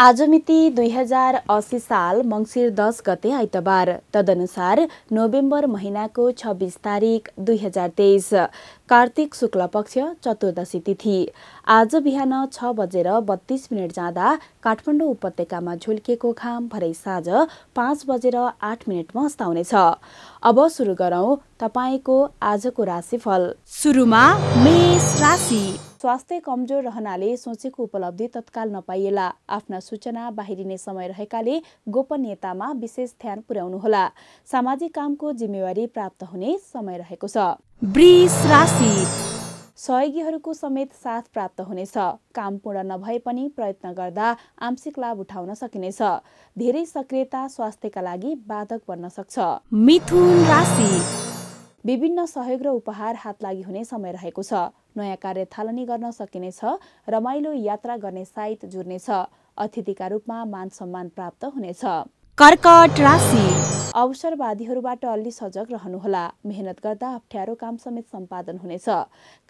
आज मिति दुई हजार असी साल मङ्सिर दस गते आइतबार तदनुसार नोभेम्बर महिनाको छब्बिस तारिक दुई हजार तेइस कार्तिक शुक्ल पक्ष चतुर्दशी तिथि आज बिहान छ बजेर बत्तीस मिनट जाँदा काठमाडौँ उपत्यकामा झुल्किएको घाम भरै साँझ पाँच बजेर आठ मिनटमा अस्ताउनेछ अब सुरु गरौँ तपाईँको आजको राशिफल सुरुमा मेष राशि स्वास्थ्य कमजोर रहनाले सोचेको उपलब्धि तत्काल नपाइएला आफ्ना सूचना बाहिरिने समय रहेकाले गोपनीयतामा विशेष ध्यान पुर्याउनुहोला सामाजिक कामको जिम्मेवारी प्राप्त हुने समय रहेको छ सहयोगीहरूको समेत साथ प्राप्त हुनेछ काम पूर्ण नभए पनि प्रयत्न गर्दा आंशिक लाभ उठाउन सकिनेछ धेरै सक्रियता स्वास्थ्यका लागि बाधक बन्न सक्छ मिथुन राशि विभिन्न सहयोग र उपहार हात लागि हुने समय रहेको छ नयाँ कार्य थालनी गर्न सकिनेछ रमाइलो यात्रा गर्ने साइत जुर्नेछ अतिथिका रूपमा मान सम्मान प्राप्त हुनेछ कर्कट राशि अवसरवादीहरूबाट अलि सजग रहनुहोला मेहनत गर्दा अप्ठ्यारो काम समेत सम्पादन हुनेछ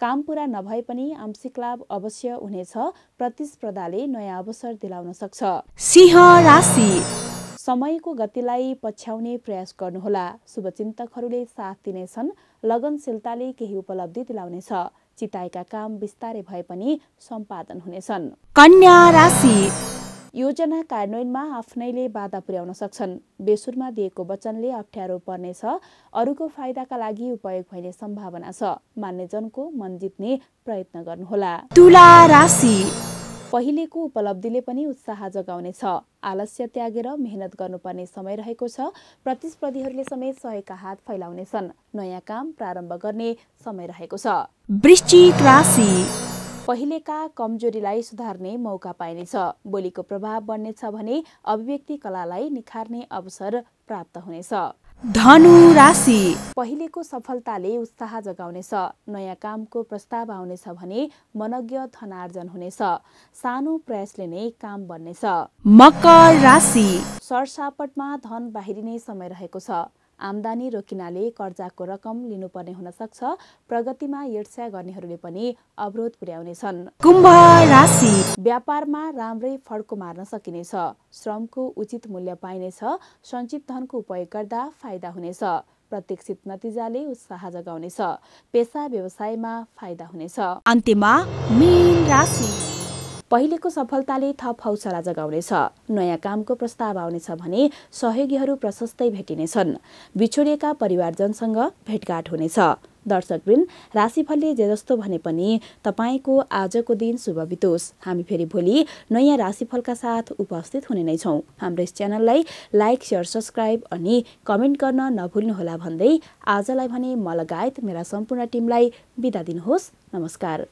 काम पूरा नभए पनि आंशिक लाभ अवश्य हुनेछ प्रतिस्पर्धाले नयाँ अवसर दिलाउन सक्छ सिंह राशि समयको गतिलाई पछ्याउने प्रयास गर्नुहोला शुभचिन्तकहरूले साथ दिनेछन् लगनशीलताले केही उपलब्धि दिलाउनेछ चिताएका काम बिस्तारै भए पनि सम्पादन हुनेछन् कन्या राशि योजना कार्यान्वयनमा आफ्नैले बाधा पुर्याउन सक्छन् बेसुरमा दिएको वचनले अप्ठ्यारो पर्नेछ अरूको फाइदाका लागि उपयोग भइने सम्भावना छ मान्यजनको मन जित्ने प्रयत्न गर्नुहोला तुला राशि पहिलेको उपलब्धिले पनि उत्साह जगाउनेछ आलस्य त्यागेर मेहनत गर्नुपर्ने समय रहेको छ प्रतिस्पर्धीहरूले समेत सहयोगका हात फैलाउनेछन् नयाँ काम प्रारम्भ गर्ने समय रहेको छ वृश्चिक राशि पहिलेका कमजोरीलाई सुधार्ने मौका पाइनेछ बोलीको प्रभाव बढ्नेछ भने अभिव्यक्ति कलालाई निखार्ने अवसर प्राप्त हुनेछ धनु राशि पहिलेको सफलताले उत्साह जगाउनेछ नयाँ कामको प्रस्ताव आउनेछ भने मनज्ञ धनार्जन हुनेछ सानो प्रयासले नै काम बन्नेछ मकर राशि सरसापटमा धन बाहिरिने समय रहेको छ आमदानी रोकिनाले कर्जाको रकम लिनुपर्ने हुन सक्छ प्रगतिमा ईर्ष्या गर्नेहरूले पनि अवरोध पुर्याउनेछन् कुम्भ राशि व्यापारमा राम्रै फड्को मार्न सकिनेछ श्रमको उचित मूल्य पाइनेछ सञ्चित धनको उपयोग गर्दा फाइदा हुनेछ प्रत्यक्षित नतिजाले उत्साह जगाउनेछ पेसा व्यवसायमा फाइदा हुनेछ अन्त्यमा मीन राशि पहिलेको सफलताले थप हौसला जगाउनेछ नयाँ कामको प्रस्ताव आउनेछ भने सहयोगीहरू प्रशस्तै भेटिनेछन् बिछोडिएका परिवारजनसँग भेटघाट हुनेछ दर्शकवृन्द राशिफलले जे जस्तो भने पनि तपाईँको आजको दिन शुभ बितोस् हामी फेरि भोलि नयाँ राशिफलका साथ उपस्थित हुने नै छौँ हाम्रो यस च्यानललाई लाइक सेयर सब्सक्राइब अनि कमेन्ट गर्न नभुल्नुहोला भन्दै आजलाई भने म लगायत मेरा सम्पूर्ण टिमलाई बिदा दिनुहोस् नमस्कार